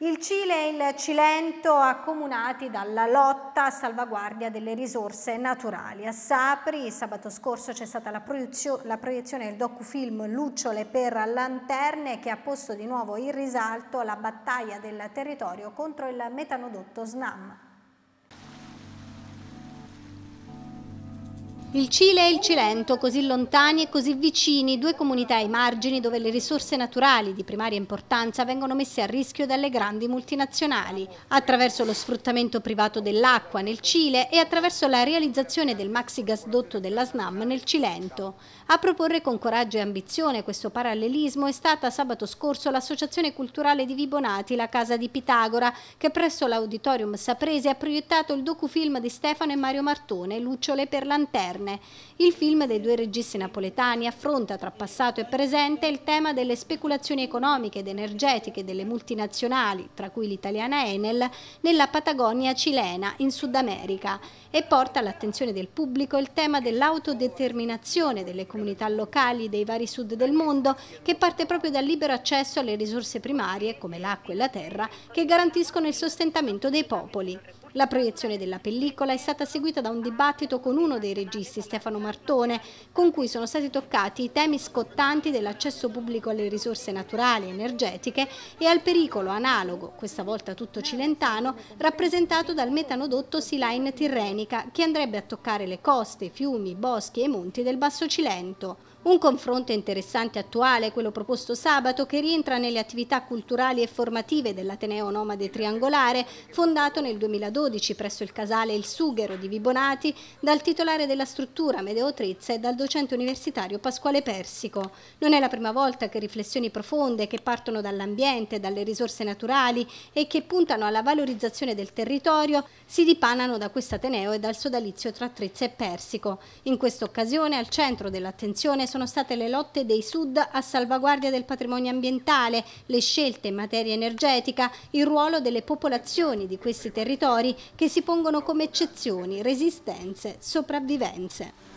Il Cile e il Cilento accomunati dalla lotta a salvaguardia delle risorse naturali. A Sapri sabato scorso c'è stata la, proiezio- la proiezione del docufilm Lucciole per lanterne che ha posto di nuovo in risalto la battaglia del territorio contro il metanodotto SNAM. Il Cile e il Cilento, così lontani e così vicini, due comunità ai margini dove le risorse naturali di primaria importanza vengono messe a rischio dalle grandi multinazionali, attraverso lo sfruttamento privato dell'acqua nel Cile e attraverso la realizzazione del maxi gasdotto della SNAM nel Cilento. A proporre con coraggio e ambizione questo parallelismo è stata sabato scorso l'Associazione Culturale di Vibonati, la Casa di Pitagora, che presso l'Auditorium Saprese ha proiettato il docufilm di Stefano e Mario Martone, Lucciole per Lanterna moderne. Il film dei due registi napoletani affronta tra passato e presente il tema delle speculazioni economiche ed energetiche delle multinazionali, tra cui l'italiana Enel, nella Patagonia cilena, in Sud America, e porta all'attenzione del pubblico il tema dell'autodeterminazione delle comunità locali dei vari sud del mondo, che parte proprio dal libero accesso alle risorse primarie, come l'acqua e la terra, che garantiscono il sostentamento dei popoli. La proiezione della pellicola è stata seguita da un dibattito con uno dei registi, Stefano Martone, con cui sono stati toccati i temi scottanti dell'accesso pubblico alle risorse naturali, e energetiche e al pericolo analogo, questa volta tutto cilentano, rappresentato dal metanodotto Silain Tirrenica, che andrebbe a toccare le coste, fiumi, boschi e monti del Basso Cilento. Un confronto interessante e attuale, quello proposto sabato, che rientra nelle attività culturali e formative dell'Ateneo Nomade Triangolare, fondato nel 2012 2012 presso il casale Il Sughero di Vibonati dal titolare della struttura Medeo Trezza e dal docente universitario Pasquale Persico. Non è la prima volta che riflessioni profonde che partono dall'ambiente, dalle risorse naturali e che puntano alla valorizzazione del territorio si dipanano da quest'Ateneo e dal sodalizio tra Trezza e Persico. In questa occasione al centro dell'attenzione sono state le lotte dei Sud a salvaguardia del patrimonio ambientale, le scelte in materia energetica, il ruolo delle popolazioni di questi territori che si pongono come eccezioni, resistenze, sopravvivenze.